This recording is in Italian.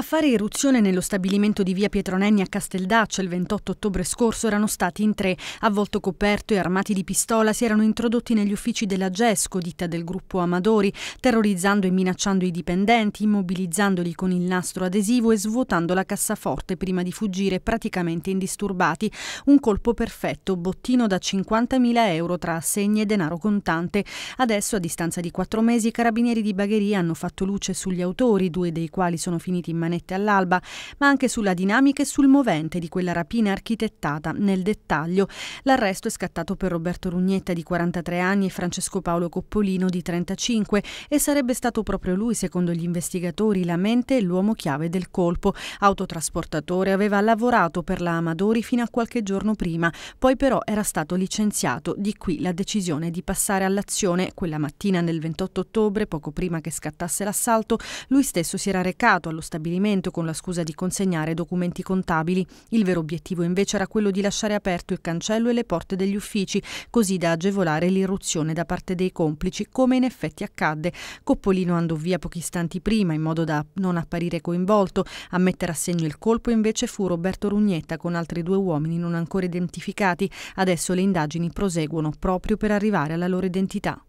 A fare irruzione nello stabilimento di via Pietronenni a Casteldaccia il 28 ottobre scorso erano stati in tre. A volto coperto e armati di pistola si erano introdotti negli uffici della GESCO, ditta del gruppo Amadori, terrorizzando e minacciando i dipendenti, immobilizzandoli con il nastro adesivo e svuotando la cassaforte prima di fuggire praticamente indisturbati. Un colpo perfetto, bottino da 50.000 euro tra assegni e denaro contante. Adesso, a distanza di quattro mesi, i carabinieri di Bagheria hanno fatto luce sugli autori, due dei quali sono finiti in maniera manette all'alba, ma anche sulla dinamica e sul movente di quella rapina architettata nel dettaglio. L'arresto è scattato per Roberto Rugnetta di 43 anni e Francesco Paolo Coppolino di 35 e sarebbe stato proprio lui, secondo gli investigatori, la mente e l'uomo chiave del colpo. Autotrasportatore aveva lavorato per la Amadori fino a qualche giorno prima, poi però era stato licenziato, di qui la decisione di passare all'azione. Quella mattina nel 28 ottobre, poco prima che scattasse l'assalto, lui stesso si era recato allo stabilimento stabilimento con la scusa di consegnare documenti contabili. Il vero obiettivo invece era quello di lasciare aperto il cancello e le porte degli uffici, così da agevolare l'irruzione da parte dei complici, come in effetti accadde. Coppolino andò via pochi istanti prima, in modo da non apparire coinvolto. A mettere a segno il colpo invece fu Roberto Rugnetta con altri due uomini non ancora identificati. Adesso le indagini proseguono proprio per arrivare alla loro identità.